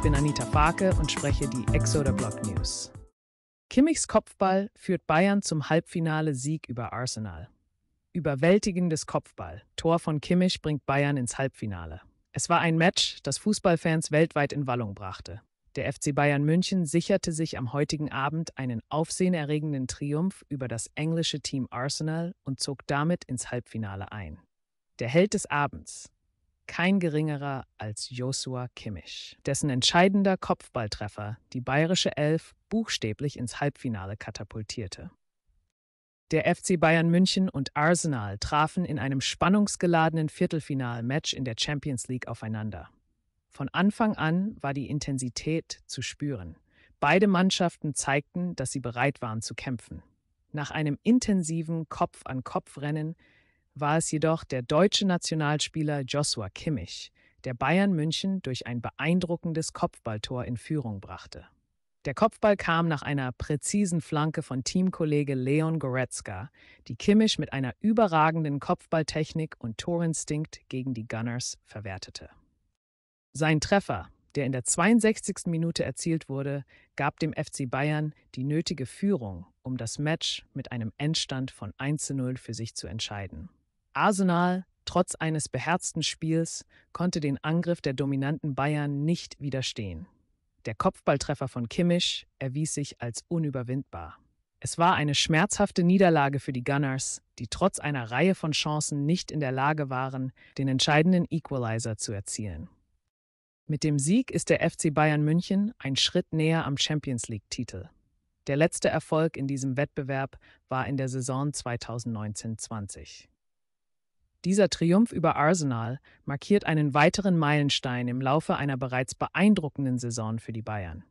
Ich bin Anita Farke und spreche die Exoder Block News. Kimmichs Kopfball führt Bayern zum Halbfinale-Sieg über Arsenal. Überwältigendes Kopfball. Tor von Kimmich bringt Bayern ins Halbfinale. Es war ein Match, das Fußballfans weltweit in Wallung brachte. Der FC Bayern München sicherte sich am heutigen Abend einen aufsehenerregenden Triumph über das englische Team Arsenal und zog damit ins Halbfinale ein. Der Held des Abends, kein geringerer als Joshua Kimmich, dessen entscheidender Kopfballtreffer die bayerische Elf buchstäblich ins Halbfinale katapultierte. Der FC Bayern München und Arsenal trafen in einem spannungsgeladenen Viertelfinalmatch in der Champions League aufeinander. Von Anfang an war die Intensität zu spüren. Beide Mannschaften zeigten, dass sie bereit waren zu kämpfen. Nach einem intensiven Kopf-an-Kopf-Rennen war es jedoch der deutsche Nationalspieler Joshua Kimmich, der Bayern München durch ein beeindruckendes Kopfballtor in Führung brachte. Der Kopfball kam nach einer präzisen Flanke von Teamkollege Leon Goretzka, die Kimmich mit einer überragenden Kopfballtechnik und Torinstinkt gegen die Gunners verwertete. Sein Treffer, der in der 62. Minute erzielt wurde, gab dem FC Bayern die nötige Führung, um das Match mit einem Endstand von 1:0 für sich zu entscheiden. Arsenal, trotz eines beherzten Spiels, konnte den Angriff der dominanten Bayern nicht widerstehen. Der Kopfballtreffer von Kimmich erwies sich als unüberwindbar. Es war eine schmerzhafte Niederlage für die Gunners, die trotz einer Reihe von Chancen nicht in der Lage waren, den entscheidenden Equalizer zu erzielen. Mit dem Sieg ist der FC Bayern München ein Schritt näher am Champions League-Titel. Der letzte Erfolg in diesem Wettbewerb war in der Saison 2019-20. Dieser Triumph über Arsenal markiert einen weiteren Meilenstein im Laufe einer bereits beeindruckenden Saison für die Bayern.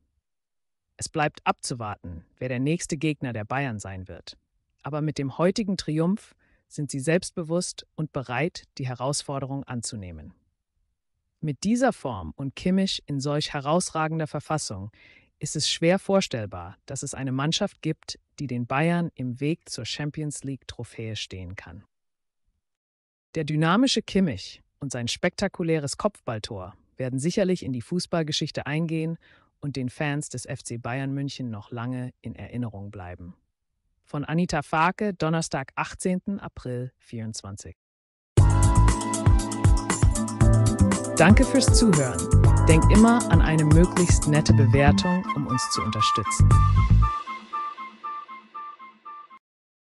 Es bleibt abzuwarten, wer der nächste Gegner der Bayern sein wird. Aber mit dem heutigen Triumph sind sie selbstbewusst und bereit, die Herausforderung anzunehmen. Mit dieser Form und Kimmich in solch herausragender Verfassung ist es schwer vorstellbar, dass es eine Mannschaft gibt, die den Bayern im Weg zur Champions League-Trophäe stehen kann. Der dynamische Kimmich und sein spektakuläres Kopfballtor werden sicherlich in die Fußballgeschichte eingehen und den Fans des FC Bayern München noch lange in Erinnerung bleiben. Von Anita Farke, Donnerstag, 18. April 24. Danke fürs Zuhören. Denk immer an eine möglichst nette Bewertung, um uns zu unterstützen.